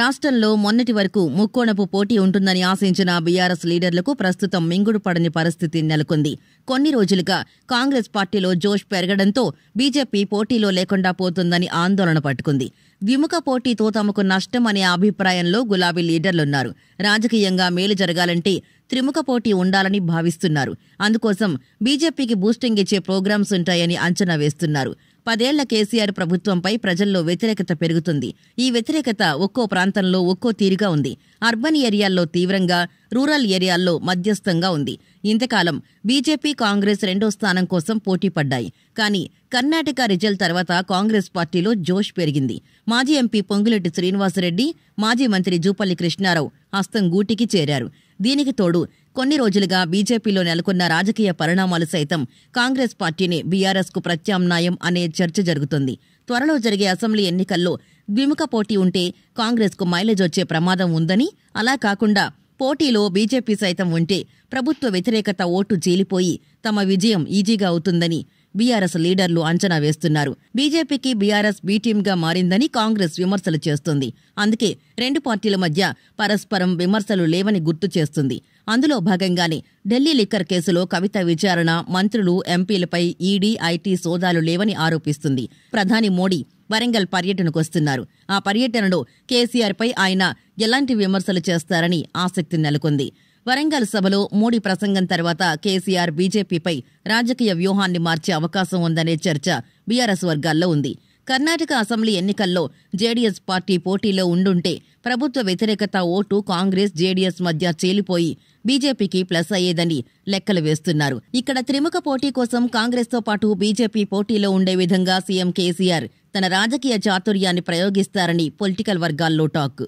రాష్ట్రంలో మొన్నటి వరకు ముక్కోణపు పోటీ ఉంటుందని ఆశించిన బీఆర్ఎస్ లీడర్లకు ప్రస్తుతం మింగుడు పడని పరిస్థితి నెలకొంది కొన్ని రోజులుగా కాంగ్రెస్ పార్టీలో జోష్ పెరగడంతో బీజేపీ పోటీలో లేకుండా పోతుందని ఆందోళన పట్టుకుంది ద్విముఖ పోటీతో తమకు నష్టం అనే అభిప్రాయంలో గులాబీ లీడర్లున్నారు రాజకీయంగా మేలు జరగాలంటే త్రిముఖ పోటీ ఉండాలని భావిస్తున్నారు అందుకోసం బీజేపీకి బూస్టింగ్ ఇచ్చే ప్రోగ్రామ్స్ ఉంటాయని అంచనా వేస్తున్నారు పదేళ్ల కేసీఆర్ ప్రభుత్వంపై ప్రజల్లో వ్యతిరేకత పెరుగుతుంది ఈ వ్యతిరేకత ఒక్కో ప్రాంతంలో ఒక్కో తీరుగా ఉంది అర్బన్ ఏరియాల్లో తీవ్రంగా రూరల్ ఏరియాల్లో మధ్యస్థంగా ఉంది ఇంతకాలం బీజేపీ కాంగ్రెస్ రెండో స్థానం కోసం పోటీ పడ్డాయి కానీ కర్ణాటక రిజల్ట్ తర్వాత కాంగ్రెస్ పార్టీలో జోష్ పెరిగింది మాజీ ఎంపీ పొంగులెట్టి శ్రీనివాసరెడ్డి మాజీ మంత్రి జూపల్లి కృష్ణారావు హస్తం గూటికి చేరారు దీనికి తోడు కొన్ని రోజులుగా బీజేపీలో నెలకొన్న రాజకీయ పరిణామాలు సైతం కాంగ్రెస్ పార్టీని బీఆర్ఎస్కు ప్రత్యామ్నాయం అనే చర్చ జరుగుతుంది త్వరలో జరిగే అసెంబ్లీ ఎన్నికల్లో ద్విముఖ పోటీ ఉంటే కాంగ్రెస్కు మైలేజ్ వచ్చే ప్రమాదం ఉందని అలా కాకుండా పోటీలో బీజేపీ సైతం ఉంటే ప్రభుత్వ వ్యతిరేకత ఓటు చీలిపోయి తమ విజయం ఈజీగా అవుతుందని బీఆర్ఎస్ లీడర్లు అంచనా వేస్తున్నారు బీజేపీకి బీఆర్ఎస్ బీ టీమ్గా మారిందని కాంగ్రెస్ విమర్శలు చేస్తుంది అందుకే రెండు పార్టీల మధ్య పరస్పరం విమర్శలు లేవని గుర్తు చేస్తుంది అందులో భాగంగానే ఢిల్లీ లిక్కర్ కేసులో కవిత విచారణ మంత్రులు ఎంపీలపై ఈడీ ఐటీ సోదాలు లేవని ఆరోపిస్తుంది ప్రధాని మోడీ వరంగల్ పర్యటనకొస్తున్నారు ఆ పర్యటనలో కేసీఆర్పై ఆయన ఎలాంటి విమర్శలు చేస్తారని ఆసక్తి నెలకొంది వరంగల్ సభలో మోడీ ప్రసంగం తర్వాత కేసీఆర్ బీజేపీపై రాజకీయ వ్యూహాన్ని మార్చే అవకాశం ఉందనే చర్చ బీఆర్ఎస్ వర్గాల్లో ఉంది కర్ణాటక అసెంబ్లీ ఎన్నికల్లో జేడీఎస్ పార్టీ పోటీలో ఉండుంటే ప్రభుత్వ వ్యతిరేకత ఓటు కాంగ్రెస్ జేడీఎస్ మధ్య చేలిపోయి బీజేపీకి ప్లస్ అయ్యేదని లెక్కలు వేస్తున్నారు ఇక్కడ త్రిముఖ పోటీ కోసం కాంగ్రెస్తో పాటు బీజేపీ పోటీలో ఉండే విధంగా సీఎం కేసీఆర్ తన రాజకీయ చాతుర్యాన్ని ప్రయోగిస్తారని పొలిటికల్ వర్గాల్లో టాక్